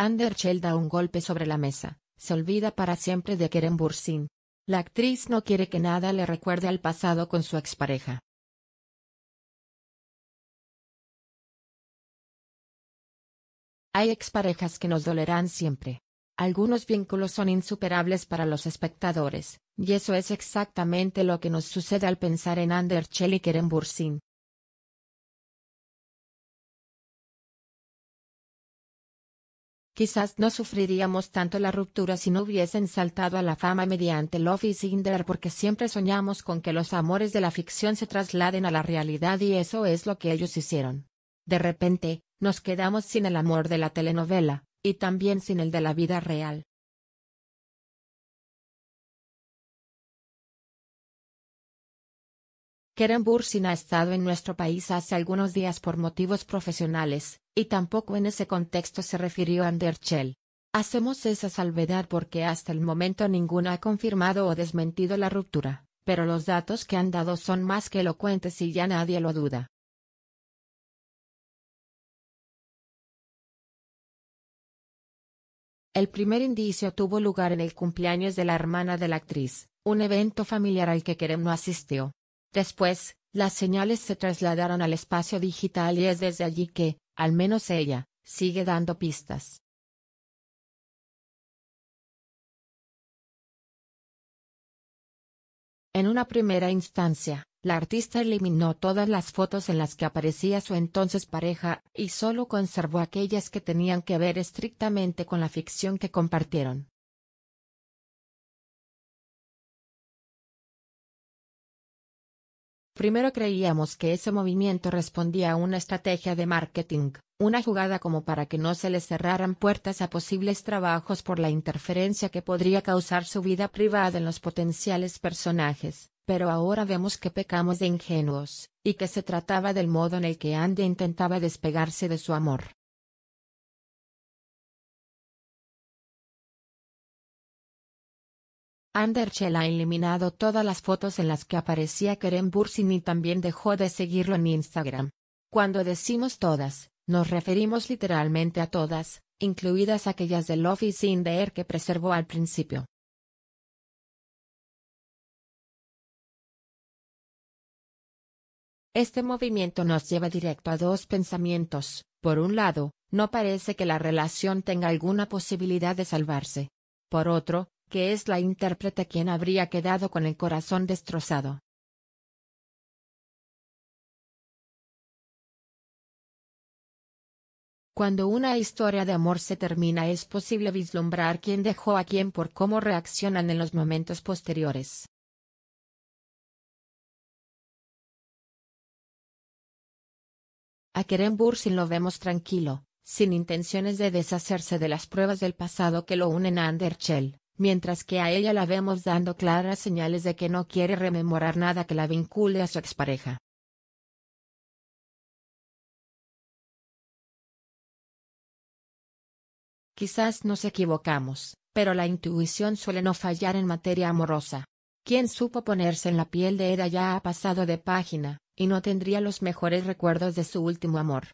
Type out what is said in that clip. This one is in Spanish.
Anderchell da un golpe sobre la mesa, se olvida para siempre de Kerem Bursin. La actriz no quiere que nada le recuerde al pasado con su expareja. Hay exparejas que nos dolerán siempre. Algunos vínculos son insuperables para los espectadores, y eso es exactamente lo que nos sucede al pensar en Ander y Kerem Bursin. Quizás no sufriríamos tanto la ruptura si no hubiesen saltado a la fama mediante Love y porque siempre soñamos con que los amores de la ficción se trasladen a la realidad y eso es lo que ellos hicieron. De repente, nos quedamos sin el amor de la telenovela, y también sin el de la vida real. Kerem Bursin ha estado en nuestro país hace algunos días por motivos profesionales, y tampoco en ese contexto se refirió a Anderchel. Hacemos esa salvedad porque hasta el momento ninguno ha confirmado o desmentido la ruptura, pero los datos que han dado son más que elocuentes y ya nadie lo duda. El primer indicio tuvo lugar en el cumpleaños de la hermana de la actriz, un evento familiar al que Kerem no asistió. Después, las señales se trasladaron al espacio digital y es desde allí que, al menos ella, sigue dando pistas. En una primera instancia, la artista eliminó todas las fotos en las que aparecía su entonces pareja, y solo conservó aquellas que tenían que ver estrictamente con la ficción que compartieron. Primero creíamos que ese movimiento respondía a una estrategia de marketing, una jugada como para que no se le cerraran puertas a posibles trabajos por la interferencia que podría causar su vida privada en los potenciales personajes, pero ahora vemos que pecamos de ingenuos, y que se trataba del modo en el que Andy intentaba despegarse de su amor. Anderchel ha eliminado todas las fotos en las que aparecía Kerem Bursin y también dejó de seguirlo en Instagram. Cuando decimos todas, nos referimos literalmente a todas, incluidas aquellas del Office in the Air que preservó al principio. Este movimiento nos lleva directo a dos pensamientos. Por un lado, no parece que la relación tenga alguna posibilidad de salvarse. Por otro, que es la intérprete quien habría quedado con el corazón destrozado. Cuando una historia de amor se termina es posible vislumbrar quién dejó a quién por cómo reaccionan en los momentos posteriores. A Keren Bursin lo vemos tranquilo, sin intenciones de deshacerse de las pruebas del pasado que lo unen a Anderchel mientras que a ella la vemos dando claras señales de que no quiere rememorar nada que la vincule a su expareja. Quizás nos equivocamos, pero la intuición suele no fallar en materia amorosa. Quien supo ponerse en la piel de Eda ya ha pasado de página, y no tendría los mejores recuerdos de su último amor.